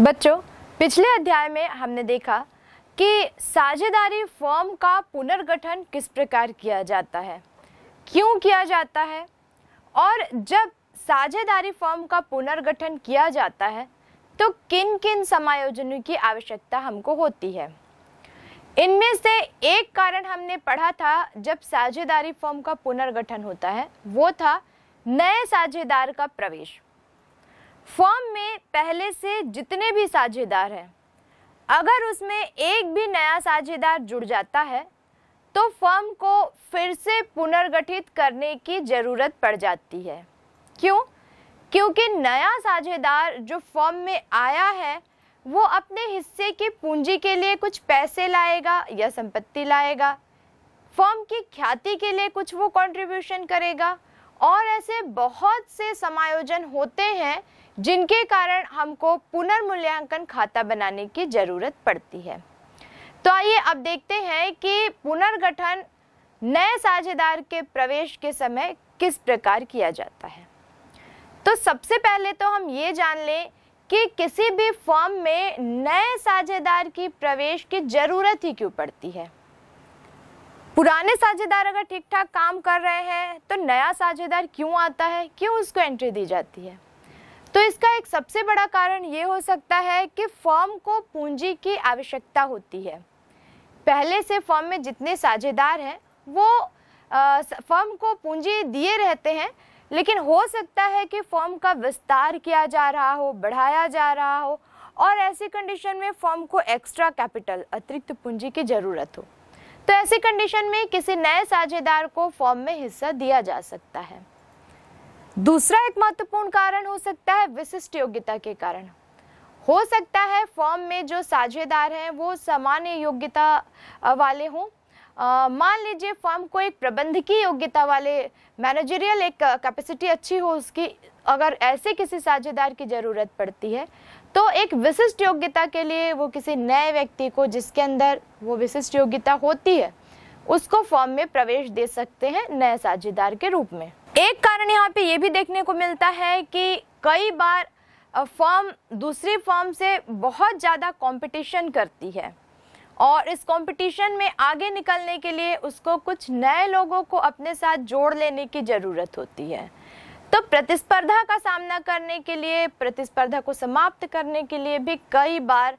बच्चों पिछले अध्याय में हमने देखा कि साझेदारी फॉर्म का पुनर्गठन किस प्रकार किया जाता है क्यों किया जाता है और जब साझेदारी फॉर्म का पुनर्गठन किया जाता है तो किन किन समायोजनों की आवश्यकता हमको होती है इनमें से एक कारण हमने पढ़ा था जब साझेदारी फॉर्म का पुनर्गठन होता है वो था नए साझेदार का प्रवेश फॉर्म में पहले से जितने भी साझेदार हैं अगर उसमें एक भी नया साझेदार जुड़ जाता है तो फर्म को फिर से पुनर्गठित करने की ज़रूरत पड़ जाती है क्यों क्योंकि नया साझेदार जो फर्म में आया है वो अपने हिस्से की पूंजी के लिए कुछ पैसे लाएगा या संपत्ति लाएगा फर्म की ख्याति के लिए कुछ वो कंट्रीब्यूशन करेगा और ऐसे बहुत से समायोजन होते हैं जिनके कारण हमको पुनर्मूल्यांकन खाता बनाने की ज़रूरत पड़ती है तो आइए अब देखते हैं कि पुनर्गठन नए साझेदार के प्रवेश के समय किस प्रकार किया जाता है तो सबसे पहले तो हम ये जान लें कि किसी भी फॉर्म में नए साझेदार की प्रवेश की ज़रूरत ही क्यों पड़ती है पुराने साझेदार अगर ठीक ठाक काम कर रहे हैं तो नया साझेदार क्यों आता है क्यों उसको एंट्री दी जाती है तो इसका एक सबसे बड़ा कारण ये हो सकता है कि फर्म को पूंजी की आवश्यकता होती है पहले से फर्म में जितने साझेदार हैं वो फर्म को पूंजी दिए रहते हैं लेकिन हो सकता है कि फर्म का विस्तार किया जा रहा हो बढ़ाया जा रहा हो और ऐसी कंडीशन में फर्म को एक्स्ट्रा कैपिटल अतिरिक्त पूंजी की ज़रूरत हो तो ऐसी कंडीशन में किसी नए साझेदार को फॉर्म में हिस्सा दिया जा सकता है दूसरा एक महत्वपूर्ण कारण हो सकता है विशिष्ट योग्यता के कारण हो सकता है फॉर्म में जो साझेदार हैं वो सामान्य योग्यता वाले हों मान लीजिए फॉर्म को एक प्रबंधकीय योग्यता वाले मैनेजरियल एक कैपेसिटी अच्छी हो उसकी अगर ऐसे किसी साझेदार की ज़रूरत पड़ती है तो एक विशिष्ट योग्यता के लिए वो किसी नए व्यक्ति को जिसके अंदर वो विशिष्ट योग्यता होती है उसको फॉर्म में प्रवेश दे सकते हैं नए साझेदार के रूप में एक कारण यहाँ पे ये भी देखने को मिलता है कि कई बार फॉर्म दूसरी फॉर्म से बहुत ज़्यादा कंपटीशन करती है और इस कंपटीशन में आगे निकलने के लिए उसको कुछ नए लोगों को अपने साथ जोड़ लेने की ज़रूरत होती है तो प्रतिस्पर्धा का सामना करने के लिए प्रतिस्पर्धा को समाप्त करने के लिए भी कई बार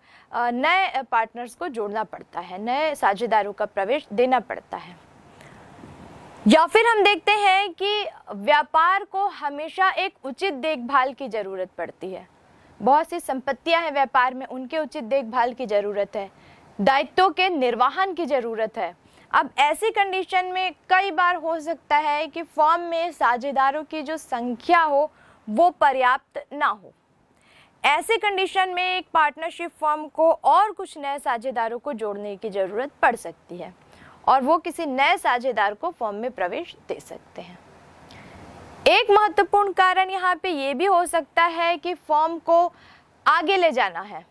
नए पार्टनर्स को जोड़ना पड़ता है नए साझेदारों का प्रवेश देना पड़ता है या फिर हम देखते हैं कि व्यापार को हमेशा एक उचित देखभाल की ज़रूरत पड़ती है बहुत सी संपत्तियां हैं व्यापार में उनके उचित देखभाल की ज़रूरत है दायित्वों के निर्वाहन की ज़रूरत है अब ऐसी कंडीशन में कई बार हो सकता है कि फॉर्म में साझेदारों की जो संख्या हो वो पर्याप्त ना हो ऐसे कंडीशन में एक पार्टनरशिप फॉर्म को और कुछ नए साझेदारों को जोड़ने की ज़रूरत पड़ सकती है और वो किसी नए साझेदार को फॉर्म में प्रवेश दे सकते हैं एक महत्वपूर्ण कारण यहाँ पे ये भी हो सकता है कि फॉर्म को आगे ले जाना है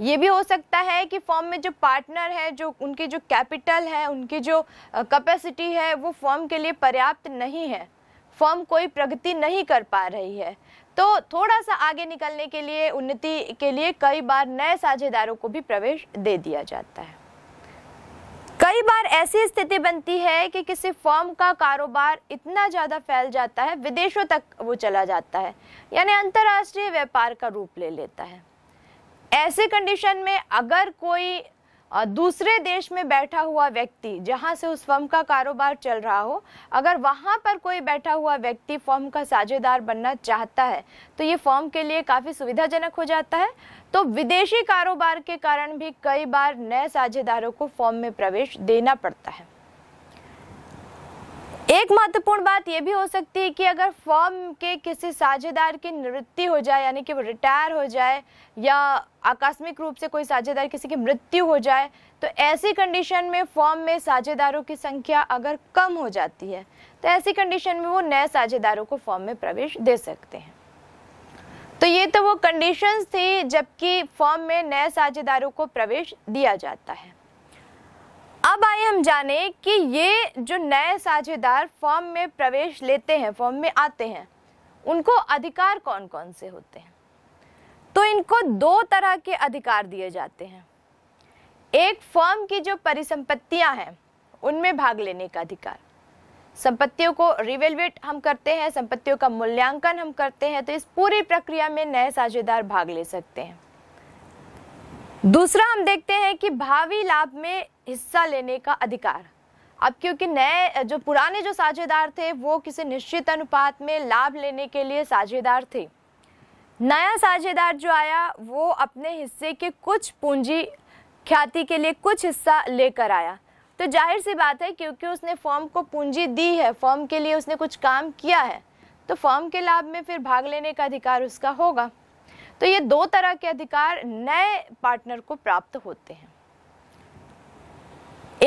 ये भी हो सकता है कि फॉर्म में जो पार्टनर है जो उनकी जो कैपिटल है उनकी जो कैपेसिटी है वो फॉर्म के लिए पर्याप्त नहीं है फॉर्म कोई प्रगति नहीं कर पा रही है तो थोड़ा सा आगे निकलने के लिए उन्नति के लिए कई बार नए साझेदारों को भी प्रवेश दे दिया जाता है कई बार ऐसी स्थिति बनती है कि किसी फॉर्म का कारोबार इतना ज़्यादा फैल जाता है विदेशों तक वो चला जाता है यानी अंतर्राष्ट्रीय व्यापार का रूप ले लेता है ऐसे कंडीशन में अगर कोई दूसरे देश में बैठा हुआ व्यक्ति जहां से उस फर्म का कारोबार चल रहा हो अगर वहां पर कोई बैठा हुआ व्यक्ति फर्म का साझेदार बनना चाहता है तो ये फर्म के लिए काफ़ी सुविधाजनक हो जाता है तो विदेशी कारोबार के कारण भी कई बार नए साझेदारों को फॉर्म में प्रवेश देना पड़ता है एक महत्वपूर्ण बात यह भी हो सकती है कि अगर फॉर्म के किसी साझेदार की निवृत्ति हो जाए यानी कि वो रिटायर हो जाए या आकस्मिक रूप से कोई साझेदार किसी की मृत्यु हो जाए तो ऐसी कंडीशन में फॉर्म में साझेदारों की संख्या अगर कम हो जाती है तो ऐसी कंडीशन में वो नए साझेदारों को फॉर्म में प्रवेश दे सकते हैं तो ये तो वो कंडीशंस थी जबकि फॉर्म में नए साझेदारों को प्रवेश दिया जाता है अब आइए हम जाने कि ये जो नए साझेदार फॉर्म में प्रवेश लेते हैं फॉर्म में आते हैं उनको अधिकार कौन कौन से होते हैं तो इनको दो तरह के अधिकार दिए जाते हैं एक फॉर्म की जो परिसंपत्तियां हैं उनमें भाग लेने का अधिकार संपत्तियों को रिवेलुएट हम करते हैं संपत्तियों का मूल्यांकन हम करते हैं तो इस पूरी प्रक्रिया में नए साझेदार भाग ले सकते हैं दूसरा हम देखते हैं कि भावी लाभ में हिस्सा लेने का अधिकार अब क्योंकि नए जो पुराने जो साझेदार थे वो किसी निश्चित अनुपात में लाभ लेने के लिए साझेदार थे नया साझेदार जो आया वो अपने हिस्से के कुछ पूंजी ख्याति के लिए कुछ हिस्सा लेकर आया तो जाहिर सी बात है क्योंकि उसने फॉर्म को पूंजी दी है फॉर्म के लिए उसने कुछ काम किया है तो फॉर्म के लाभ में फिर भाग लेने का अधिकार उसका होगा तो ये दो तरह के अधिकार नए पार्टनर को प्राप्त होते हैं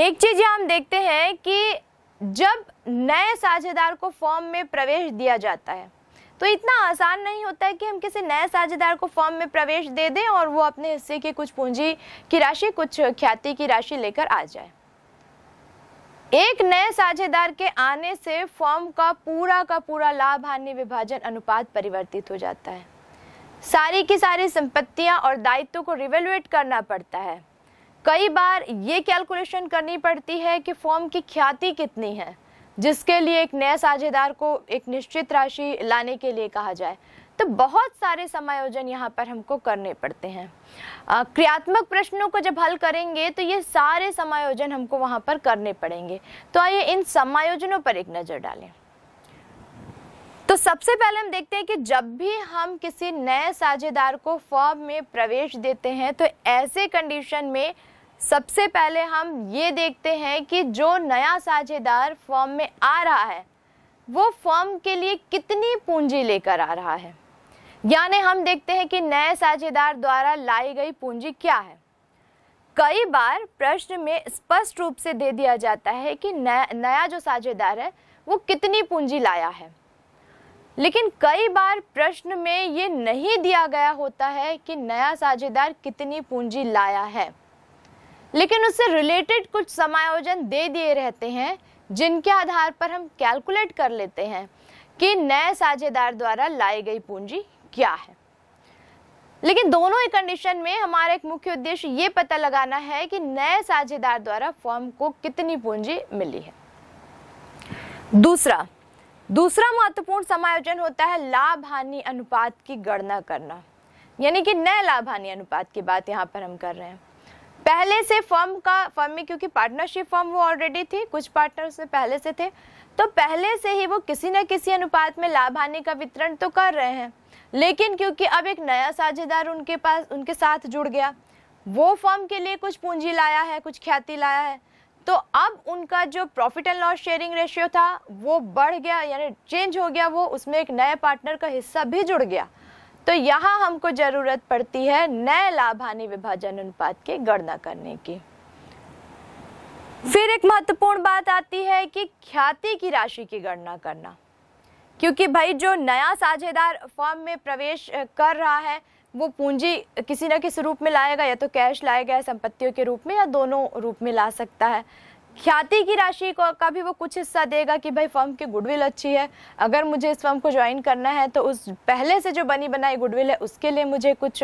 एक चीज हम देखते हैं कि जब नए साझेदार को फॉर्म में प्रवेश दिया जाता है तो इतना आसान नहीं होता है कि हम किसी नए साझेदार को फॉर्म में प्रवेश दे दें और वो अपने हिस्से की कुछ पूंजी की राशि कुछ ख्याति की राशि लेकर आ जाए एक नए साझेदार के आने से फॉर्म का पूरा का पूरा लाभ हानि विभाजन अनुपात परिवर्तित हो जाता है सारी की सारी संपत्तियां और दायित्व को रिवेलुएट करना पड़ता है कई बार ये कैलकुलेशन करनी पड़ती है कि फॉर्म की ख्याति कितनी है जिसके लिए एक नए साझेदार को एक निश्चित राशि लाने के लिए कहा जाए तो बहुत सारे समायोजन यहाँ पर हमको करने पड़ते हैं क्रियात्मक प्रश्नों को जब हल करेंगे तो ये सारे समायोजन हमको वहाँ पर करने पड़ेंगे तो आइए इन समायोजनों पर एक नज़र डालें तो सबसे पहले हम देखते हैं कि जब भी हम किसी नए साझेदार को फॉर्म में प्रवेश देते हैं तो ऐसे कंडीशन में सबसे पहले हम ये देखते हैं कि जो नया साझेदार फॉर्म में आ रहा है वो फॉर्म के लिए कितनी पूंजी लेकर आ रहा है यानी हम देखते हैं कि नए साझेदार द्वारा लाई गई पूंजी क्या है कई बार प्रश्न में स्पष्ट रूप से दे दिया जाता है कि नया नया जो साझेदार है वो कितनी पूंजी लाया है लेकिन कई बार प्रश्न में ये नहीं दिया गया होता है कि नया साझेदार कितनी पूंजी लाया है लेकिन उससे रिलेटेड कुछ समायोजन दे दिए रहते हैं जिनके आधार पर हम कैलकुलेट कर लेते हैं कि नए साझेदार द्वारा लाई गई पूंजी क्या है लेकिन दोनों ही कंडीशन में हमारा एक मुख्य उद्देश्य ये पता लगाना है कि नए साझेदार द्वारा फर्म को कितनी पूंजी मिली है दूसरा दूसरा महत्वपूर्ण समायोजन होता है लाभ हानि अनुपात की गणना करना यानी कि नए लाभ हानि अनुपात की बात यहाँ पर हम कर रहे हैं पहले से फर्म का फर्म में क्योंकि पार्टनरशिप फर्म वो ऑलरेडी थी कुछ पार्टनर उसमें पहले से थे तो पहले से ही वो किसी न किसी अनुपात में लाभ हानि का वितरण तो कर रहे हैं लेकिन क्योंकि अब एक नया साझेदार उनके पास उनके साथ जुड़ गया वो फर्म के लिए कुछ पूंजी लाया है कुछ ख्याति लाया है तो अब उनका जो profit and loss sharing ratio था वो बढ़ गया यानी चेंज हो गया वो उसमें एक नए पार्टनर का हिस्सा भी जुड़ गया तो यहाँ हमको ज़रूरत पड़ती है नए लाभ हानि विभाजन अनुपात की गणना करने की फिर एक महत्वपूर्ण बात आती है कि ख्याति की राशि की गणना करना क्योंकि भाई जो नया साझेदार फॉर्म में प्रवेश कर रहा है वो पूंजी किसी न किसी रूप में लाएगा या तो कैश लाएगा या संपत्तियों के रूप में या दोनों रूप में ला सकता है ख्याति की राशि को का भी वो कुछ हिस्सा देगा कि भाई फर्म की गुडविल अच्छी है अगर मुझे इस फर्म को ज्वाइन करना है तो उस पहले से जो बनी बनाई गुडविल है उसके लिए मुझे कुछ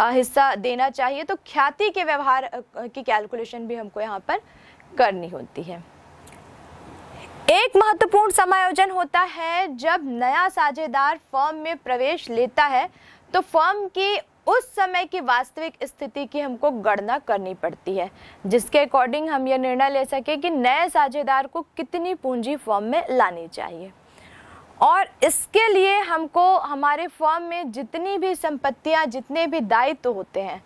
हिस्सा देना चाहिए तो ख्याति के व्यवहार की कैलकुलेशन भी हमको यहाँ पर करनी होती है एक महत्वपूर्ण समायोजन होता है जब नया साझेदार फॉर्म में प्रवेश लेता है तो फॉर्म की उस समय की वास्तविक स्थिति की हमको गणना करनी पड़ती है जिसके अकॉर्डिंग हम ये निर्णय ले सके कि नए साझेदार को कितनी पूंजी फॉर्म में लानी चाहिए और इसके लिए हमको हमारे फॉर्म में जितनी भी संपत्तियां जितने भी दायित्व होते हैं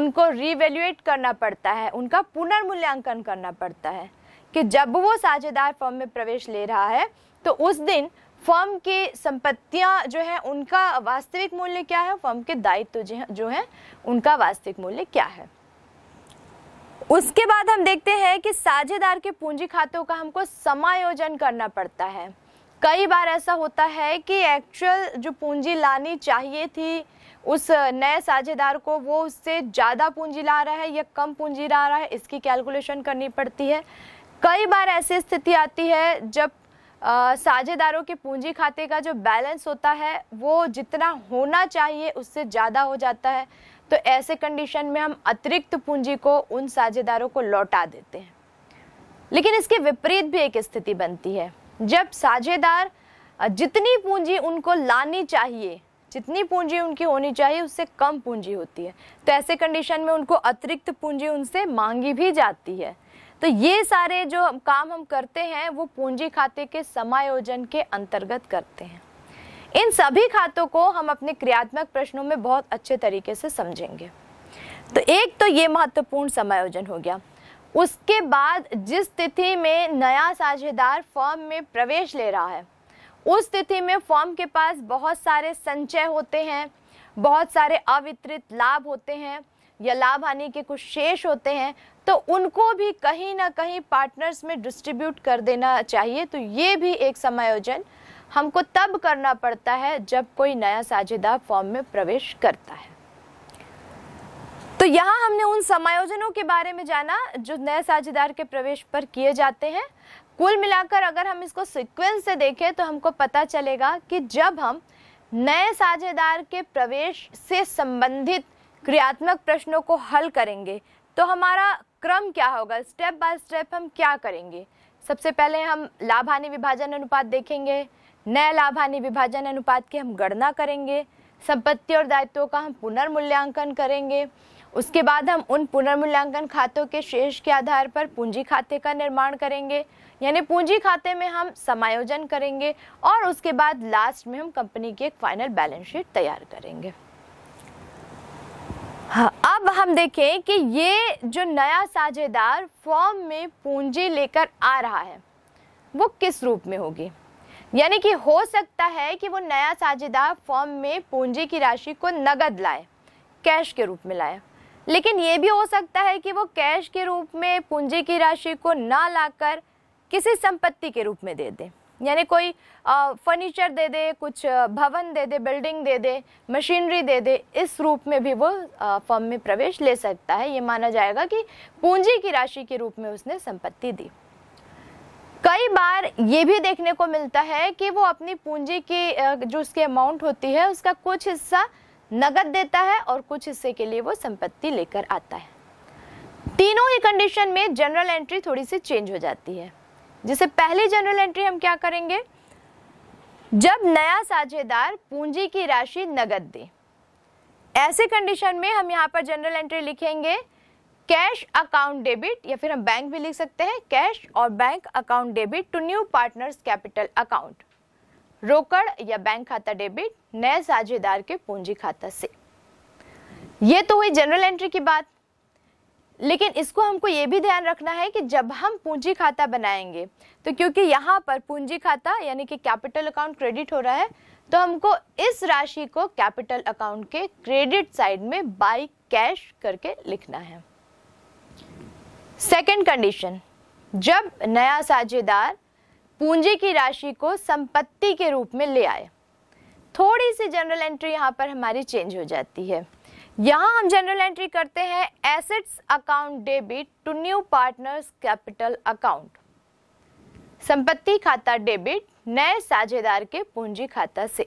उनको रिवेल्युएट करना पड़ता है उनका पुनर्मूल्यांकन करना पड़ता है कि जब वो साझेदार फर्म में प्रवेश ले रहा है तो उस दिन फर्म की संपत्तियां जो है उनका वास्तविक मूल्य क्या है फर्म के दायित्व जो है उनका वास्तविक मूल्य क्या है उसके बाद हम देखते हैं कि साझेदार के पूंजी खातों का हमको समायोजन करना पड़ता है कई बार ऐसा होता है कि एक्चुअल जो पूंजी लानी चाहिए थी उस नए साझेदार को वो उससे ज़्यादा पूंजी ला रहा है या कम पूंजी ला रहा है इसकी कैलकुलेशन करनी पड़ती है कई बार ऐसी स्थिति आती है जब साझेदारों के पूंजी खाते का जो बैलेंस होता है वो जितना होना चाहिए उससे ज़्यादा हो जाता है तो ऐसे कंडीशन में हम अतिरिक्त पूंजी को उन साझेदारों को लौटा देते हैं लेकिन इसके विपरीत भी एक स्थिति बनती है जब साझेदार जितनी पूंजी उनको लानी चाहिए जितनी पूंजी उनकी होनी चाहिए उससे कम पूंजी होती है तो ऐसे कंडीशन में उनको अतिरिक्त पूंजी उनसे मांगी भी जाती है तो ये सारे जो काम हम करते हैं वो पूंजी खाते के समायोजन के अंतर्गत करते हैं इन सभी खातों को हम अपने क्रियात्मक प्रश्नों में बहुत अच्छे तरीके से समझेंगे तो एक तो ये महत्वपूर्ण समायोजन हो गया उसके बाद जिस तिथि में नया साझेदार फॉर्म में प्रवेश ले रहा है उस तिथि में फॉर्म के पास बहुत सारे संचय होते हैं बहुत सारे अवितरित लाभ होते हैं या लाभ हानि के कुछ शेष होते हैं तो उनको भी कहीं ना कहीं पार्टनर्स में डिस्ट्रीब्यूट कर देना चाहिए तो ये भी एक समायोजन हमको तब करना पड़ता है जब कोई नया साझेदार फॉर्म में प्रवेश करता है तो यहाँ हमने उन समायोजनों के बारे में जाना जो नए साझेदार के प्रवेश पर किए जाते हैं कुल मिलाकर अगर हम इसको सीक्वेंस से देखें तो हमको पता चलेगा कि जब हम नए साझेदार के प्रवेश से संबंधित क्रियात्मक प्रश्नों को हल करेंगे तो हमारा क्रम क्या होगा स्टेप बाय स्टेप हम क्या करेंगे सबसे पहले हम लाभ हानि विभाजन अनुपात देखेंगे नए लाभ हानि विभाजन अनुपात की हम गणना करेंगे संपत्ति और दायित्वों का हम पुनर्मूल्यांकन करेंगे उसके बाद हम उन पुनर्मूल्यांकन खातों के शेष के आधार पर पूंजी खाते का निर्माण करेंगे यानी पूंजी खाते में हम समायोजन करेंगे और उसके बाद लास्ट में हम कंपनी की एक फाइनल बैलेंस शीट तैयार करेंगे हाँ, अब हम देखें कि ये जो नया साझेदार फॉर्म में पूंजी लेकर आ रहा है वो किस रूप में होगी यानी कि हो सकता है कि वो नया साझेदार फॉर्म में पूंजी की राशि को नगद लाए कैश के रूप में लाए लेकिन ये भी हो सकता है कि वो कैश के रूप में पूंजी की राशि को ना लाकर किसी संपत्ति के रूप में दे दें यानी कोई फर्नीचर दे दे कुछ भवन दे दे बिल्डिंग दे दे मशीनरी दे दे इस रूप में भी वो फर्म में प्रवेश ले सकता है ये माना जाएगा कि पूंजी की राशि के रूप में उसने संपत्ति दी कई बार ये भी देखने को मिलता है कि वो अपनी पूंजी की जो उसकी अमाउंट होती है उसका कुछ हिस्सा नगद देता है और कुछ हिस्से के लिए वो संपत्ति लेकर आता है तीनों ही कंडीशन में जनरल एंट्री थोड़ी सी चेंज हो जाती है जिसे पहली जनरल एंट्री हम क्या करेंगे जब नया साझेदार पूंजी की राशि नगद दे ऐसे कंडीशन में हम यहां पर जनरल एंट्री लिखेंगे कैश अकाउंट डेबिट या फिर हम बैंक भी लिख सकते हैं कैश और bank account debit to new partners capital account रोकड़ या बैंक खाता डेबिट नए साझेदार के पूंजी खाता से ये तो हुई जनरल एंट्री की बात लेकिन इसको हमको ये भी ध्यान रखना है कि जब हम पूंजी खाता बनाएंगे तो क्योंकि यहाँ पर पूंजी खाता यानी कि कैपिटल अकाउंट क्रेडिट हो रहा है तो हमको इस राशि को कैपिटल अकाउंट के क्रेडिट साइड में बाई कैश करके लिखना है सेकंड कंडीशन जब नया साझेदार पूंजी की राशि को संपत्ति के रूप में ले आए थोड़ी सी जनरल एंट्री यहाँ पर हमारी चेंज हो जाती है यहां हम जनरल एंट्री करते हैं assets account debit to new partners capital account संपत्ति खाता डेबिट नए साझेदार के पूंजी खाता से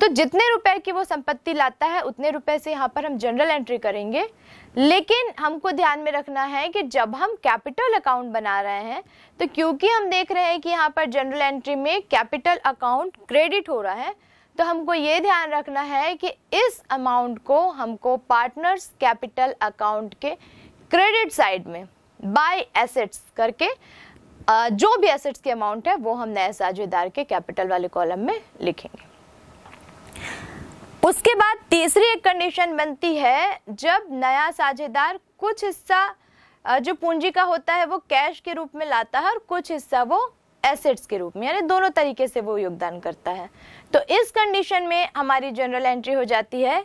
तो जितने रुपए की वो संपत्ति लाता है उतने रुपए से यहाँ पर हम जनरल एंट्री करेंगे लेकिन हमको ध्यान में रखना है कि जब हम कैपिटल अकाउंट बना रहे हैं तो क्योंकि हम देख रहे हैं कि यहाँ पर जनरल एंट्री में कैपिटल अकाउंट क्रेडिट हो रहा है तो हमको ये ध्यान रखना है कि इस अमाउंट को हमको पार्टनर्स कैपिटल अकाउंट के क्रेडिट साइड में बाय एसेट्स करके जो भी एसेट्स की अमाउंट है वो हम नए साझेदार के कैपिटल वाले कॉलम में लिखेंगे उसके बाद तीसरी एक कंडीशन बनती है जब नया साझेदार कुछ हिस्सा जो पूंजी का होता है वो कैश के रूप में लाता है और कुछ हिस्सा वो एसेट्स के रूप में यानी दोनों तरीके से वो योगदान करता है तो इस कंडीशन में हमारी जनरल एंट्री हो जाती है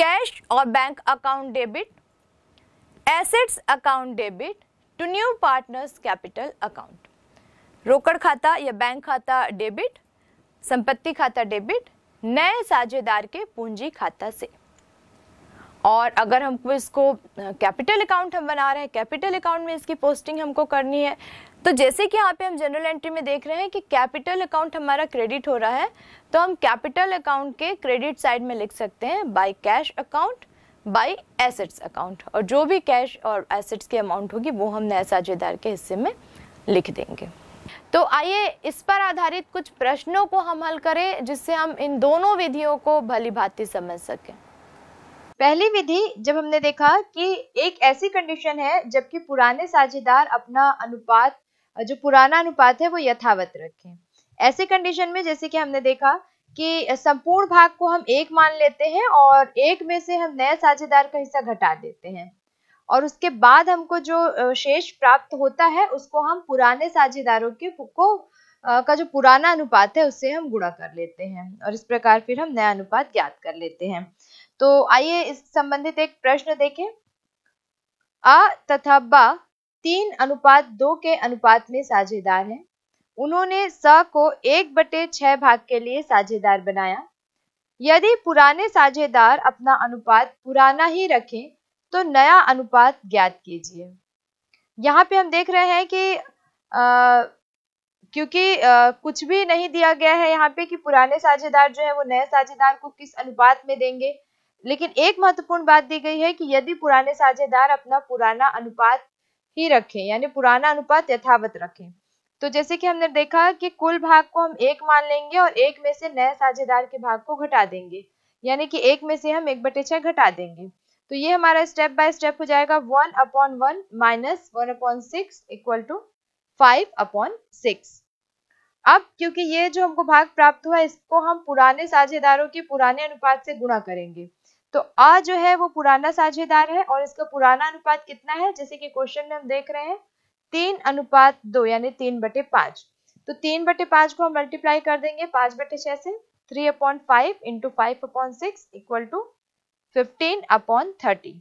कैश और bank account debit assets account debit to new partners capital account रोकड़ खाता या बैंक खाता डेबिट संपत्ति खाता डेबिट नए साझेदार के पूंजी खाता से और अगर हमको इसको कैपिटल अकाउंट हम बना रहे हैं कैपिटल अकाउंट में इसकी पोस्टिंग हमको करनी है तो जैसे कि यहाँ पे हम जनरल एंट्री में देख रहे हैं कि कैपिटल अकाउंट हमारा क्रेडिट हो रहा है तो हम कैपिटल अकाउंट के क्रेडिट साइड में लिख सकते हैं by cash account by assets account और जो भी कैश और एसेट्स की अमाउंट होगी वो हम नए साझेदार के हिस्से में लिख देंगे तो आइए इस पर आधारित कुछ प्रश्नों को हम हल करें जिससे हम इन दोनों विधियों को भली भांति समझ सकें पहली विधि जब हमने देखा कि एक ऐसी कंडीशन है जबकि पुराने साझेदार अपना अनुपात जो पुराना अनुपात है वो यथावत रखें ऐसे कंडीशन में जैसे कि हमने देखा कि संपूर्ण भाग को हम एक मान लेते हैं और एक में से हम नए साझेदार का हिस्सा घटा देते हैं और उसके बाद हमको जो शेष प्राप्त होता है उसको हम पुराने साझेदारों के को का जो पुराना अनुपात है उससे हम गुणा कर लेते हैं और इस प्रकार फिर हम नया अनुपात ज्ञात कर लेते हैं तो आइए इस संबंधित एक प्रश्न देखें अ तथा बा तीन अनुपात दो के अनुपात में साझेदार हैं उन्होंने स को एक बटे छह भाग के लिए साझेदार बनाया यदि पुराने साझेदार अपना अनुपात पुराना ही रखें तो नया अनुपात ज्ञात कीजिए यहाँ पे हम देख रहे हैं कि आ, क्योंकि आ, कुछ भी नहीं दिया गया है यहाँ पे कि पुराने साझेदार जो है वो नए साझेदार को किस अनुपात में देंगे लेकिन एक महत्वपूर्ण बात दी गई है कि यदि पुराने साझेदार अपना पुराना अनुपात ही रखें यानी पुराना अनुपात यथावत रखें तो जैसे कि हमने देखा कि कुल भाग को हम एक मान लेंगे और एक में से नए साझेदार के भाग को घटा देंगे यानी कि एक में से हम एक बटे छह घटा देंगे तो ये हमारा स्टेप बाय स्टेप हो जाएगा one upon one minus one upon six equal to five upon six अब क्योंकि ये जो हमको भाग प्राप्त हुआ इसको हम पुराने साझेदारों के पुराने अनुपात से गुणा करेंगे तो अ जो है वो पुराना साझेदार है और इसका पुराना अनुपात कितना है जैसे कि क्वेश्चन में हम देख रहे हैं तीन अनुपात दो यानी तीन बटे पांच तो तीन बटे पांच को हम मल्टीप्लाई कर देंगे पांच बटे छह से three upon five into five upon six equal to fifteen upon thirty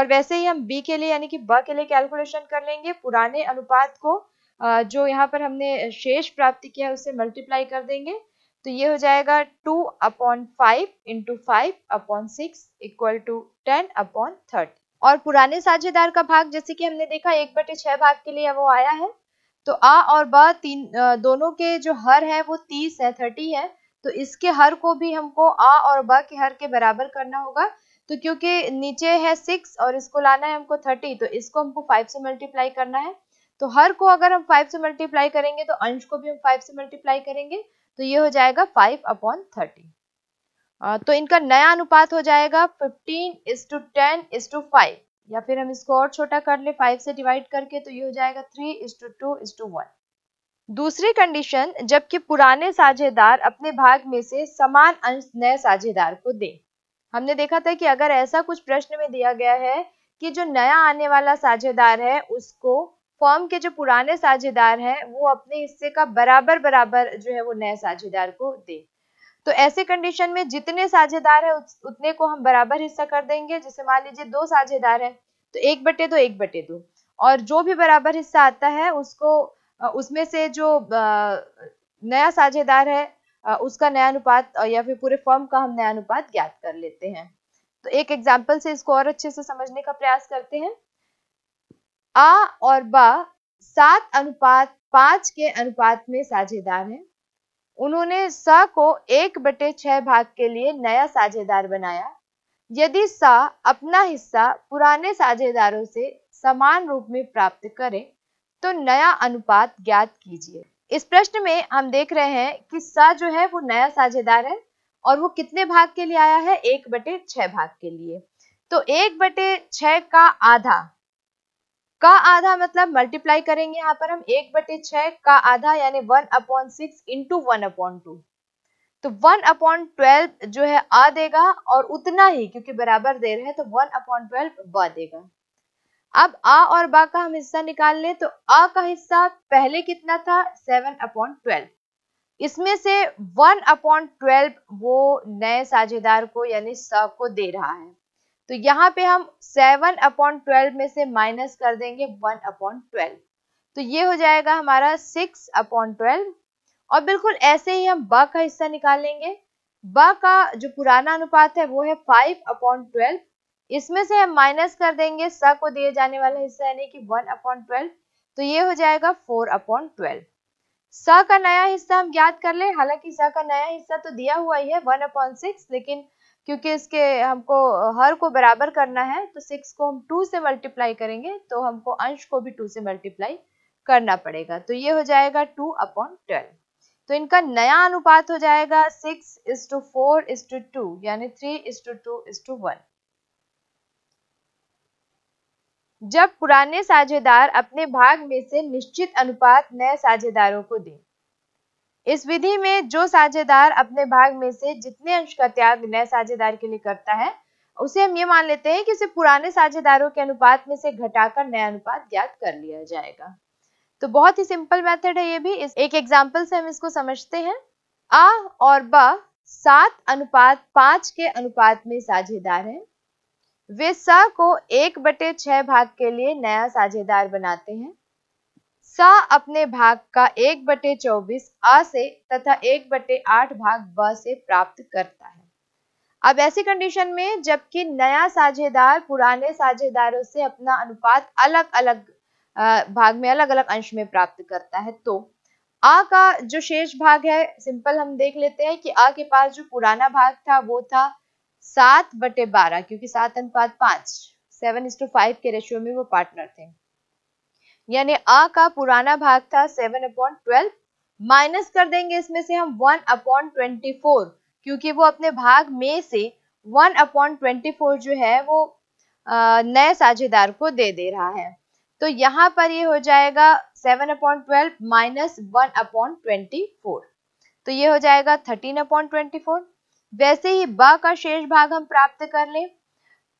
और वैसे ही हम बी के लिए यानी कि ब के लिए कैलकुलेशन कर लेंगे पुराने अनुपात को जो यहाँ पर हमने शेष प्राप्ति किया है उससे मल्टीप्लाई कर देंगे तो ये हो जाएगा two upon five into five upon six equal to ten upon thirty और पुराने साझेदार का भाग जैसे कि हमने देखा एक बटे छह भाग के लिए वो आया है तो आ और ब तीन दोनों के जो हर है वो तीस है थर्टी है तो इसके हर को भी हमको आ और ब के हर के बराबर करना होगा तो क्योंकि नीचे है सिक्स और इसको लाना है हमको थर्टी तो इसको हमको फाइव से मल्टीप्लाई करना है तो हर को अगर हम फाइव से मल्टीप्लाई करेंगे तो अंश को भी हम फाइव से मल्टीप्लाई करेंगे तो ये हो जाएगा फाइव अपॉन थर्टी तो इनका नया अनुपात हो जाएगा fifteen is to ten is to five या फिर हम इसको और छोटा कर ले फाइव से डिवाइड करके तो ये हो जाएगा three is to two is to one दूसरी कंडीशन जबकि पुराने साझेदार अपने भाग में से समान अंश नए साझेदार को दें हमने देखा था कि अगर ऐसा कुछ प्रश्न में दिया गया है कि जो नया आने वाला साझेदार है उसको फॉर्म के जो पुराने साझेदार हैं वो अपने हिस्से का बराबर बराबर जो है वो नए साझेदार को दे तो ऐसे कंडीशन में जितने साझेदार है उतने को हम बराबर हिस्सा कर देंगे जैसे मान लीजिए दो साझेदार है तो एक बटे दो एक बटे दो और जो भी बराबर हिस्सा आता है उसको उसमें से जो नया साझेदार है उसका नया अनुपात या फिर पूरे फॉर्म का हम नया अनुपात ज्ञात कर लेते हैं तो एक एग्जाम्पल से इसको और अच्छे से समझने का प्रयास करते हैं आ और बा सात अनुपात पांच के अनुपात में साझेदार हैं उन्होंने स को एक बटे छह भाग के लिए नया साझेदार बनाया यदि सा अपना हिस्सा पुराने साझेदारों से समान रूप में प्राप्त करें तो नया अनुपात ज्ञात कीजिए इस प्रश्न में हम देख रहे हैं कि सा जो है वो नया साझेदार है और वो कितने भाग के लिए आया है एक बटे छह भाग के लिए तो एक बटे छह का आधा का आधा मतलब मल्टीप्लाई करेंगे यहाँ पर हम एक बटे छह का आधा यानी one upon six into one upon two तो वन अपॉन ट्वेल्व जो है आ देगा और उतना ही क्योंकि बराबर दे रहे हैं तो वन अपॉन ट्वेल्व ब देगा अब आ और बा का हम हिस्सा निकाल लें तो आ का हिस्सा पहले कितना था सेवन अपॉन ट्वेल्व इसमें से वन अपॉन ट्वेल्व वो नए साझेदार को यानी स को दे रहा है तो यहाँ पे हम सेवन अपॉन ट्वेल्व में से माइनस कर देंगे वन अपॉन ट्वेल्व तो ये हो जाएगा हमारा सिक्स अपॉन ट्वेल्व और बिल्कुल ऐसे ही हम ब का हिस्सा निकालेंगे ब का जो पुराना अनुपात है वो है फाइव अपॉन ट्वेल्व इसमें से हम माइनस कर देंगे स को दिए जाने वाला हिस्सा यानी कि वन अपॉन ट्वेल्व तो ये हो जाएगा फोर अपॉन ट्वेल्व स का नया हिस्सा हम ज्ञात कर ले हालांकि स का नया हिस्सा तो दिया हुआ ही है वन अपॉन सिक्स लेकिन क्योंकि इसके हमको हर को बराबर करना है तो सिक्स को हम टू से मल्टीप्लाई करेंगे तो हमको अंश को भी टू से मल्टीप्लाई करना पड़ेगा तो ये हो जाएगा टू अपॉन ट्वेल्व तो इनका नया अनुपात हो जाएगा six is to four is to two यानी three is to two is to one जब पुराने साझेदार अपने भाग में से निश्चित अनुपात नए साझेदारों को दें इस विधि में जो साझेदार अपने भाग में से जितने अंश का त्याग नए साझेदार के लिए करता है उसे हम ये मान लेते हैं कि उसे पुराने साझेदारों के अनुपात में से घटाकर नया अनुपात ज्ञात कर लिया जाएगा तो बहुत ही सिंपल मेथड है ये भी इस एक एग्जाम्पल से हम इसको समझते हैं आ और ब सात अनुपात पांच के अनुपात में साझेदार हैं वे स को एक बटे छह भाग के लिए नया साझेदार बनाते हैं सा अपने भाग का एक बटे चौबीस अ से तथा एक बटे आठ भाग ब से प्राप्त करता है अब ऐसी कंडीशन में जबकि नया साझेदार पुराने साझेदारों से अपना अनुपात अलग अलग भाग में अलग अलग अंश में प्राप्त करता है तो आ का जो शेष भाग है सिंपल हम देख लेते हैं कि आ के पास जो पुराना भाग था वो था सात बटे बारह क्योंकि सात अनुपात पांच सेवन इंस टू फाइव के रेशियो में वो पार्टनर थे यानी अ का पुराना भाग था सेवन अपॉइंट ट्वेल्व माइनस कर देंगे इसमें से हम वन अपॉन ट्वेंटी फोर क्योंकि वो अपने भाग में से वन अपॉन ट्वेंटी फोर जो है वो नए साझेदार को दे दे रहा है तो यहाँ पर ये हो जाएगा seven upon twelve minus one upon twenty four तो ये हो जाएगा थर्टीन अपॉन ट्वेंटी फोर वैसे ही ब का शेष भाग हम प्राप्त कर लें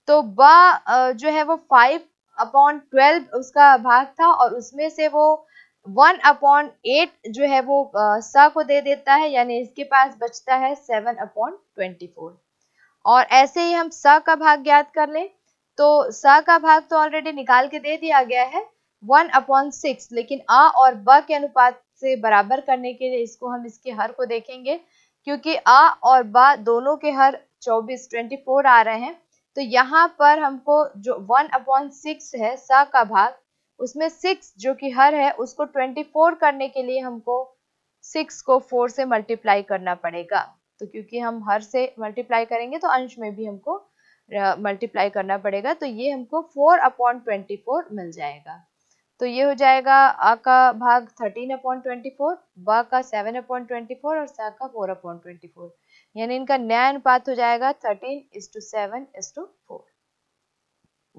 तो ब जो है वो फाइव अपॉन ट्वेल्व उसका भाग था और उसमें से वो वन अपॉन एट जो है वो स को दे देता है यानी इसके पास बचता है सेवन अपॉन ट्वेंटी फोर और ऐसे ही हम स का भाग ज्ञात कर लें तो स का भाग तो ऑलरेडी निकाल के दे दिया गया है वन अपॉन सिक्स लेकिन अ और ब के अनुपात से बराबर करने के लिए इसको हम इसके हर को देखेंगे क्योंकि अ और ब दोनों के हर चौबीस ट्वेंटी फोर आ रहे हैं तो यहाँ पर हमको जो वन अपॉन सिक्स है स का भाग उसमें सिक्स जो कि हर है उसको ट्वेंटी फोर करने के लिए हमको सिक्स को फोर से मल्टीप्लाई करना पड़ेगा तो क्योंकि हम हर से मल्टीप्लाई करेंगे तो अंश में भी हमको मल्टीप्लाई करना पड़ेगा तो ये हमको फोर अपॉन ट्वेंटी फोर मिल जाएगा तो ये हो जाएगा आ का भाग थर्टीन अपॉन ट्वेंटी फोर ब का सेवन अपॉन ट्वेंटी फोर और स का फोर अपॉन ट्वेंटी फोर यानी इनका न्याय अनुपात हो जाएगा thirteen is to seven is to four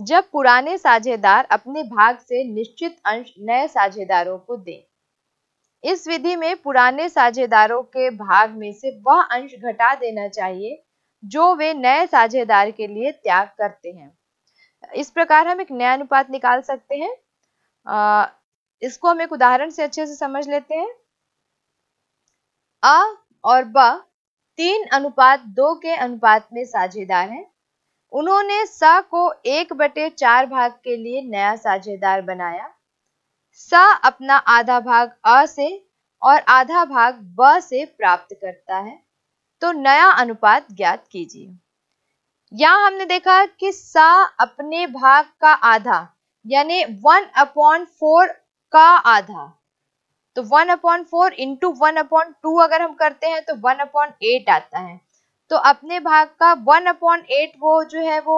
जब पुराने साझेदार अपने भाग से निश्चित अंश नए साझेदारों को दें इस विधि में पुराने साझेदारों के भाग में से वह अंश घटा देना चाहिए जो वे नए साझेदार के लिए त्याग करते हैं इस प्रकार हम एक नया अनुपात निकाल सकते हैं आ, इसको हम एक उदाहरण से अच्छे से समझ लेते हैं अ और ब तीन अनुपात दो के अनुपात में साझेदार हैं उन्होंने स को एक बटे चार भाग के लिए नया साझेदार बनाया स अपना आधा भाग अ से और आधा भाग ब से प्राप्त करता है तो नया अनुपात ज्ञात कीजिए यहाँ हमने देखा कि सा अपने भाग का आधा यानी वन अपॉन फोर का आधा तो one upon four into one upon two अगर हम करते हैं तो वन अपॉन एट आता है तो अपने भाग का वन अपॉन एट वो जो है वो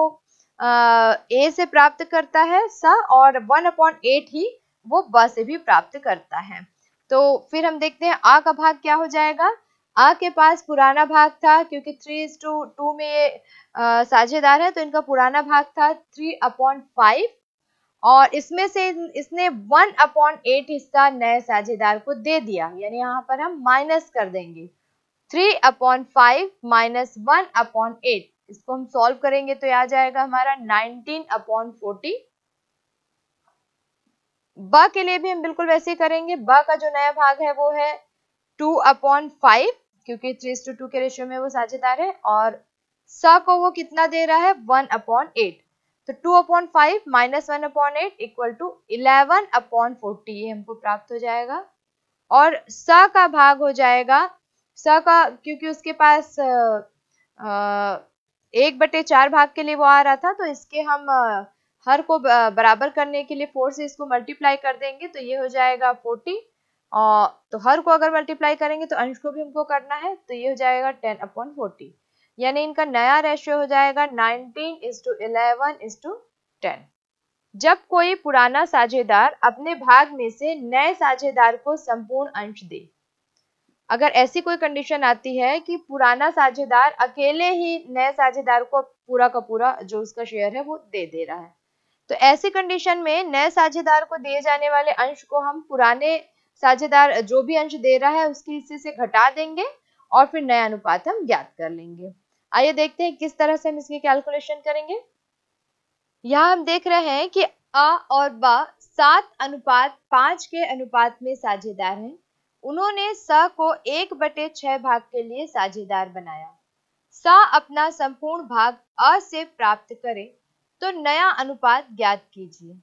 ए से प्राप्त करता है स और वन अपॉन एट ही वो ब से भी प्राप्त करता है तो फिर हम देखते हैं आ का भाग क्या हो जाएगा आ के पास पुराना भाग था क्योंकि थ्री इज टू टू में साझेदार है तो इनका पुराना भाग था थ्री अपॉन फाइव और इसमें से इसने वन अपॉन एट हिस्सा नए साझेदार को दे दिया यानी यहाँ पर हम माइनस कर देंगे three upon five minus one upon eight इसको हम सॉल्व करेंगे तो आ जाएगा हमारा नाइनटीन अपॉन फोर्टी ब के लिए भी हम बिल्कुल वैसे ही करेंगे ब का जो नया भाग है वो है टू अपॉन फाइव क्योंकि थ्री टू टू के रेशियो में वो साझेदार है और स को वो कितना दे रहा है वन अपॉन एट तो two upon five minus one upon eight equal to eleven upon forty ये हमको प्राप्त हो जाएगा और स का भाग हो जाएगा स का क्योंकि उसके पास आ, एक बटे चार भाग के लिए वो आ रहा था तो इसके हम हर को बराबर करने के लिए फोर से इसको मल्टीप्लाई कर देंगे तो ये हो जाएगा फोर्टी तो हर को अगर मल्टीप्लाई करेंगे तो अंश को भी हमको करना है तो ये हो जाएगा टेन अपॉन फोर्टी यानी इनका नया रेशियो हो जाएगा nineteen is to eleven is to ten जब कोई पुराना साझेदार अपने भाग में से नए साझेदार को संपूर्ण अंश दे अगर ऐसी कोई कंडीशन आती है कि पुराना साझेदार अकेले ही नए साझेदार को पूरा का पूरा जो उसका शेयर है वो दे दे रहा है तो ऐसी कंडीशन में नए साझेदार को दिए जाने वाले अंश को हम पुराने साझेदार जो भी अंश दे रहा है उसके हिस्से से घटा देंगे और फिर नया अनुपात हम ज्ञात कर लेंगे आइए देखते हैं किस तरह से हम इसकी कैलकुलेशन करेंगे यहाँ हम देख रहे हैं कि अ और ब सात अनुपात पांच के अनुपात में साझेदार हैं उन्होंने स को एक बटे छह भाग के लिए साझेदार बनाया स अपना संपूर्ण भाग अ से प्राप्त करे तो नया अनुपात ज्ञात कीजिए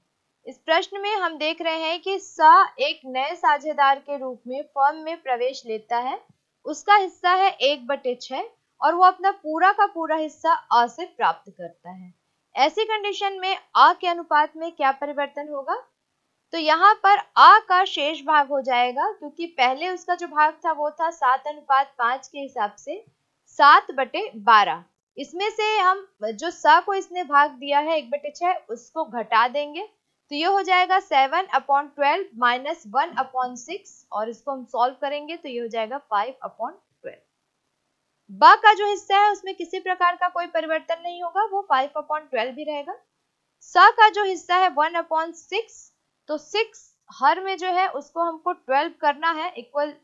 इस प्रश्न में हम देख रहे हैं कि स एक नए साझेदार के रूप में फर्म में प्रवेश लेता है उसका हिस्सा है एक बटे छह और वो अपना पूरा का पूरा हिस्सा अ से प्राप्त करता है ऐसी कंडीशन में अ के अनुपात में क्या परिवर्तन होगा तो यहाँ पर अ का शेष भाग हो जाएगा क्योंकि पहले उसका जो भाग था वो था सात अनुपात पांच के हिसाब से सात बटे बारह इसमें से हम जो स को इसने भाग दिया है एक बटे छह उसको घटा देंगे तो ये हो जाएगा seven upon twelve minus one upon six और इसको हम सॉल्व करेंगे तो ये हो जाएगा फाइव अपॉन ब का जो हिस्सा है उसमें किसी प्रकार का कोई परिवर्तन नहीं होगा वो फाइव अपॉन ट्वेल्व ही रहेगा स का जो हिस्सा है वन अपॉन सिक्स तो सिक्स हर में जो है उसको हमको ट्वेल्व करना है इक्वल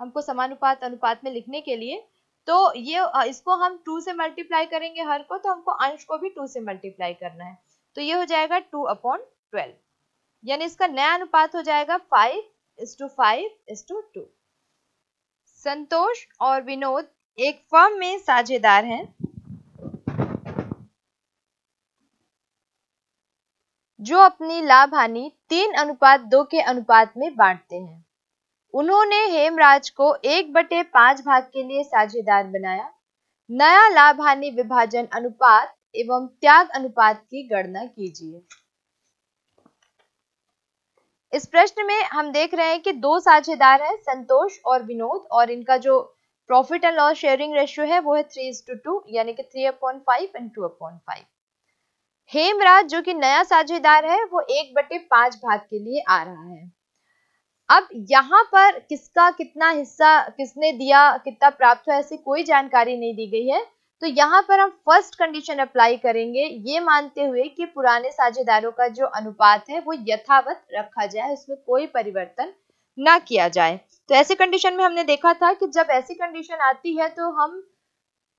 हमको समानुपात अनुपात में लिखने के लिए तो ये इसको हम टू से मल्टीप्लाई करेंगे हर को तो हमको अंश को भी टू से मल्टीप्लाई करना है तो ये हो जाएगा टू अपॉन ट्वेल्व यानी इसका नया अनुपात हो जाएगा five is to five is to two Santosh और विनोद एक फर्म में साझेदार हैं जो अपनी लाभ हानि तीन अनुपात दो के अनुपात में बांटते हैं उन्होंने हेमराज को एक बटे पांच भाग के लिए साझेदार बनाया नया लाभ हानि विभाजन अनुपात एवं त्याग अनुपात की गणना कीजिए इस प्रश्न में हम देख रहे हैं कि दो साझेदार हैं संतोष और विनोद और इनका जो profit and loss sharing ratio है वो है थ्री इज टू टू यानी कि three upon five and two upon five Hemraj जो कि नया साझेदार है वो एक बटे पांच भाग के लिए आ रहा है अब यहाँ पर किसका कितना हिस्सा किसने दिया कितना प्राप्त हुआ ऐसी कोई जानकारी नहीं दी गई है तो यहाँ पर हम फर्स्ट कंडीशन अप्लाई करेंगे ये मानते हुए कि पुराने साझेदारों का जो अनुपात है वो यथावत रखा जाए उसमें कोई परिवर्तन ना किया जाए तो ऐसे कंडीशन में हमने देखा था कि जब ऐसी कंडीशन आती है तो हम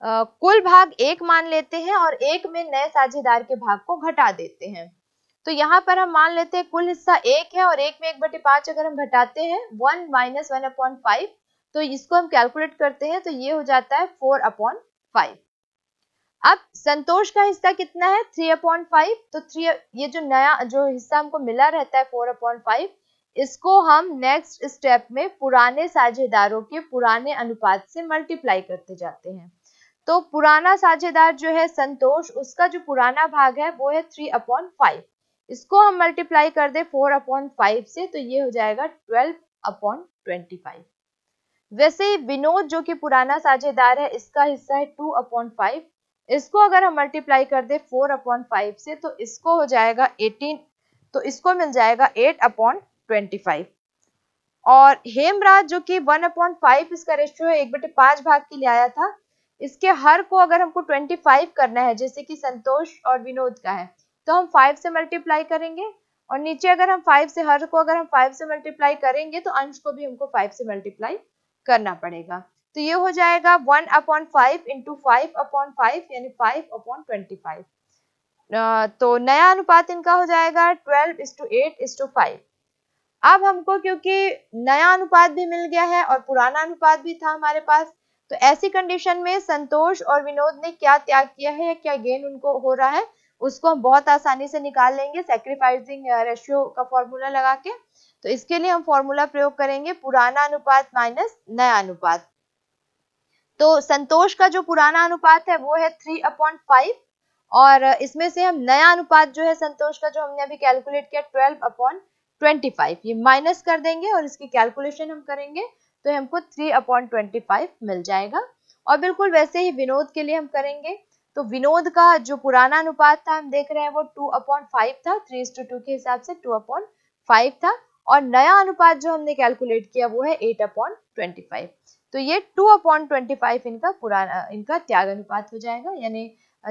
आ, कुल भाग एक मान लेते हैं और एक में नए साझेदार के भाग को घटा देते हैं तो यहाँ पर हम मान लेते हैं कुल हिस्सा एक है और एक में एक बटे पांच अगर हम घटाते हैं one minus one upon five तो इसको हम कैलकुलेट करते हैं तो ये हो जाता है फोर अपॉइंट फाइव अब संतोष का हिस्सा कितना है थ्री अपॉइंट फाइव तो थ्री ये जो नया जो हिस्सा हमको मिला रहता है फोर अपॉइंट फाइव इसको हम नेक्स्ट स्टेप में पुराने साझेदारों के पुराने अनुपात से मल्टीप्लाई करते जाते हैं तो पुराना साझेदार जो है संतोष उसका जो पुराना भाग है वो है थ्री अपॉन फाइव इसको हम मल्टीप्लाई कर दे फोर अपॉन फाइव से तो ये हो जाएगा ट्वेल्व अपॉन ट्वेंटी फाइव वैसे ही विनोद जो कि पुराना साझेदार है इसका हिस्सा है टू अपॉन फाइव इसको अगर हम मल्टीप्लाई कर दे फोर अपॉन फाइव से तो इसको हो जाएगा एटीन तो इसको मिल जाएगा एट अपॉन 25 और हेमराज जो कि वन अपॉइंट फाइव इसका रेशियो एक बटे पांच भाग के लिए आया था इसके हर को अगर हमको 25 करना है जैसे कि संतोष और विनोद का है तो हम फाइव से मल्टीप्लाई करेंगे और नीचे अगर हम फाइव से हर को अगर हम फाइव से मल्टीप्लाई करेंगे तो अंश को भी हमको फाइव से मल्टीप्लाई करना पड़ेगा तो ये हो जाएगा one upon five into five upon five यानी फाइव अपॉन ट्वेंटी फाइव तो नया अनुपात इनका हो जाएगा twelve is to eight is to five अब हमको क्योंकि नया अनुपात भी मिल गया है और पुराना अनुपात भी था हमारे पास तो ऐसी कंडीशन में संतोष और विनोद ने क्या त्याग किया है या क्या गेन उनको हो रहा है उसको हम बहुत आसानी से निकाल लेंगे सेक्रीफाइसिंग रेशियो uh, का फॉर्मूला लगा के तो इसके लिए हम फॉर्मूला प्रयोग करेंगे पुराना अनुपात माइनस नया अनुपात तो संतोष का जो पुराना अनुपात है वो है थ्री अपॉइंट फाइव और इसमें से हम नया अनुपात जो है संतोष का जो हमने अभी कैलकुलेट किया ट्वेल्व अपॉइंट 25 ये माइनस कर देंगे और इसकी कैलकुलेशन हम करेंगे तो हमको 3 अपॉन ट्वेंटी मिल जाएगा और बिल्कुल वैसे ही विनोद के लिए हम करेंगे तो विनोद का जो पुराना अनुपात था हम देख रहे हैं वो 2 अपॉन फाइव था थ्री टू टू के हिसाब से 2 अपॉन फाइव था और नया अनुपात जो हमने कैलकुलेट किया वो है 8 अपॉन ट्वेंटी तो ये 2 अपॉन ट्वेंटी इनका पुराना इनका त्याग अनुपात हो जाएगा यानी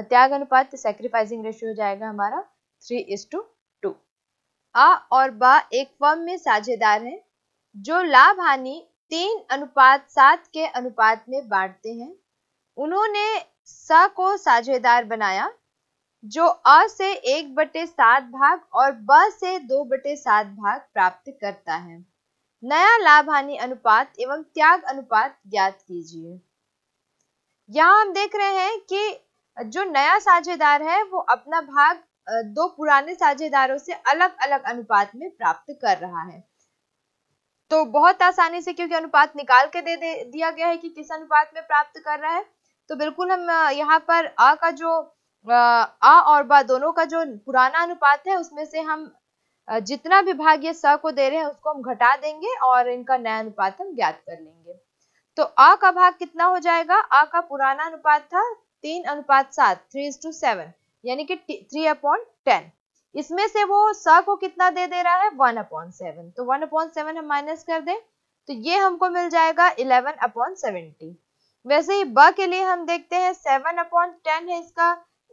त्याग अनुपात सेक्रीफाइसिंग रेशियो हो जाएगा हमारा थ्री इज टू अ और ब एक फर्म में साझेदार हैं जो लाभ हानि तीन अनुपात सात के अनुपात में बांटते हैं उन्होंने स को साझेदार बनाया जो अ से एक बटे सात भाग और ब से दो बटे सात भाग प्राप्त करता है नया लाभ हानि अनुपात एवं त्याग अनुपात ज्ञात कीजिए यहाँ हम देख रहे हैं कि जो नया साझेदार है वो अपना भाग दो पुराने साझेदारों से अलग अलग अनुपात में प्राप्त कर रहा है तो बहुत आसानी से क्योंकि अनुपात निकाल के दे, दे दिया गया है कि किस अनुपात में प्राप्त कर रहा है तो बिल्कुल हम यहाँ पर आ का जो आ और बा दोनों का जो पुराना अनुपात है उसमें से हम जितना भी भाग ये स को दे रहे हैं उसको हम घटा देंगे और इनका नया अनुपात हम ज्ञात कर लेंगे तो आ का भाग कितना हो जाएगा आ का पुराना अनुपात था तीन अनुपात सात थ्री टू सेवन यानी कि थ्री अपॉन टेन इसमें से वो स को कितना दे दे रहा है वन अपॉन सेवन तो वन अपॉन सेवन हम माइनस कर दें तो ये हमको मिल जाएगा इलेवन अपॉन सेवेंटी वैसे ही ब के लिए हम देखते हैं सेवन अपॉन टेन है इसका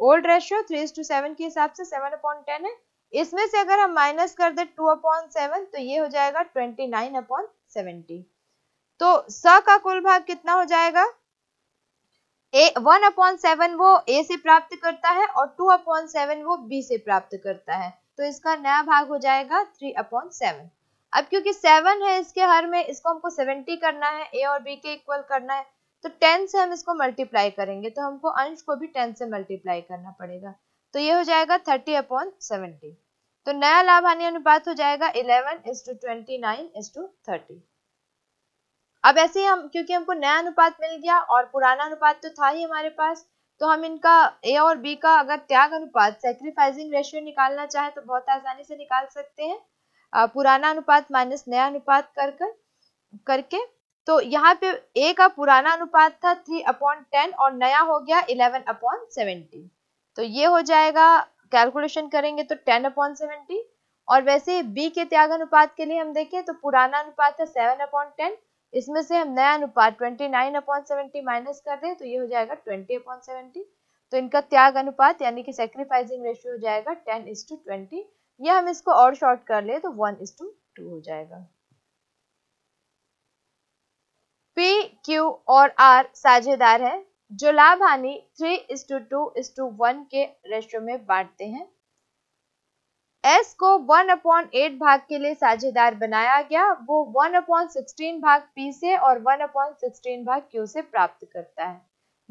old ratio three to seven के हिसाब से सेवन अपॉन टेन है इसमें से अगर हम माइनस कर दे टू अपॉन सेवन तो ये हो जाएगा ट्वेंटी नाइन अपॉन सेवेंटी तो स का कुल भाग कितना हो जाएगा ए वन अपॉन सेवन वो ए से प्राप्त करता है और टू अपॉन सेवन वो बी से प्राप्त करता है तो इसका नया भाग हो जाएगा थ्री अपॉन सेवन अब क्योंकि सेवन है इसके हर में इसको हमको सेवेंटी करना है ए और बी के इक्वल करना है तो टेन से हम इसको मल्टीप्लाई करेंगे तो हमको अंश को भी टेन से मल्टीप्लाई करना पड़ेगा तो ये हो जाएगा थर्टी अपॉन सेवेंटी तो नया लाभ हानि अनुपात हो जाएगा eleven is to twenty nine is to thirty अब ऐसे ही हम क्योंकि हमको नया अनुपात मिल गया और पुराना अनुपात तो था ही हमारे पास तो हम इनका ए और बी का अगर त्याग अनुपात सेक्रीफाइसिंग रेशियो निकालना चाहे तो बहुत आसानी से निकाल सकते हैं पुराना अनुपात माइनस नया अनुपात कर कर करके तो यहाँ पे ए का पुराना अनुपात था थ्री अपॉन टेन और नया हो गया इलेवन अपॉन सेवेंटी तो ये हो जाएगा कैलकुलेशन करेंगे तो टेन अपॉन सेवेंटी और वैसे बी के त्याग अनुपात के लिए हम देखें तो पुराना अनुपात था सेवन अपॉन टेन इसमें से हम नया अनुपात 29 अपॉन 70 माइनस कर दें तो ये हो जाएगा 20 अपॉन 70 तो इनका त्याग अनुपात यानी कि सेक्रीफाइसिंग रेशियो हो जाएगा 10 इज टू ट्वेंटी या हम इसको और शॉर्ट कर ले तो 1 इज टू टू हो जाएगा P, Q और R साझेदार हैं जो लाभ हानि three is to two is to one के रेशियो में बांटते हैं एस को वन अपॉन एट भाग के लिए साझेदार बनाया गया वो वन अपॉन सिक्सटीन भाग पी से और वन अपॉन सिक्सटीन भाग क्यू से प्राप्त करता है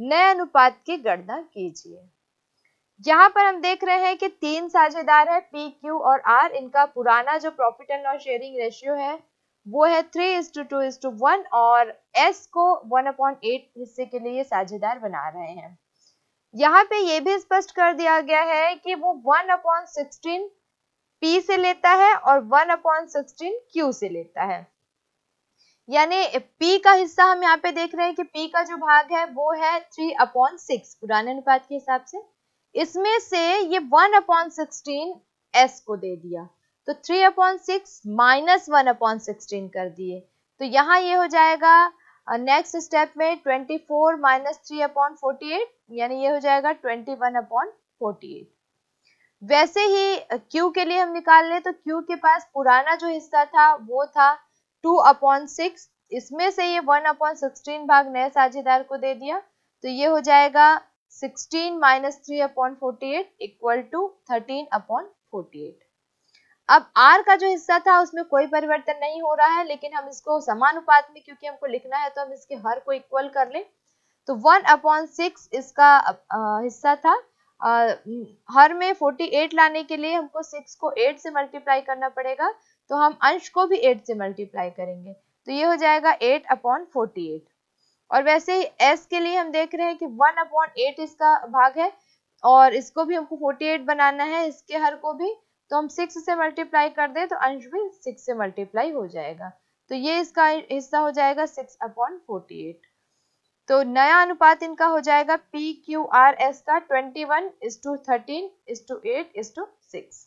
नए अनुपात की गणना कीजिए यहाँ पर हम देख रहे हैं कि तीन साझेदार है पी क्यू और आर इनका पुराना जो profit and loss sharing ratio है वो है three is to two is to one और एस को वन अपॉन एट हिस्से के लिए साझेदार बना रहे हैं यहाँ पे ये भी स्पष्ट कर दिया गया है कि वो वन अपॉन सिक्सटीन P से लेता है और 1 अपॉन सिक्सटीन क्यू से लेता है यानी P का हिस्सा हम यहाँ पे देख रहे हैं कि P का जो भाग है वो है थ्री अपॉन सिक्स पुराने अनुपात के हिसाब से इसमें से ये वन अपॉन सिक्सटीन एस को दे दिया तो three upon six minus one upon sixteen कर दिए तो यहाँ ये हो जाएगा नेक्स्ट uh, स्टेप में twenty four minus three upon forty eight यानी ये हो जाएगा twenty one upon forty eight वैसे ही Q के लिए हम निकाल लें तो Q के पास पुराना जो हिस्सा था वो था टू अपॉन सिक्स इसमें से ये वन अपॉन सिक्सटीन भाग नए साझेदार को दे दिया तो ये हो जाएगा sixteen minus three upon forty eight equal to thirteen upon forty eight अब R का जो हिस्सा था उसमें कोई परिवर्तन नहीं हो रहा है लेकिन हम इसको समानुपात में क्योंकि हमको लिखना है तो हम इसके हर को इक्वल कर लें तो वन अपॉन सिक्स इसका हिस्सा था हर में 48 लाने के लिए हमको 6 को 8 से मल्टीप्लाई करना पड़ेगा तो हम अंश को भी 8 से मल्टीप्लाई करेंगे तो ये हो जाएगा 8 अपॉन फोर्टी और वैसे ही एस के लिए हम देख रहे हैं कि 1 अपॉन एट इसका भाग है और इसको भी हमको 48 बनाना है इसके हर को भी तो हम 6 से मल्टीप्लाई कर दें तो अंश भी 6 से मल्टीप्लाई हो जाएगा तो ये इसका हिस्सा हो जाएगा 6 अपॉन फोर्टी एट तो नया अनुपात इनका हो जाएगा पी क्यू आर एस का twenty one is to thirteen is to eight is to six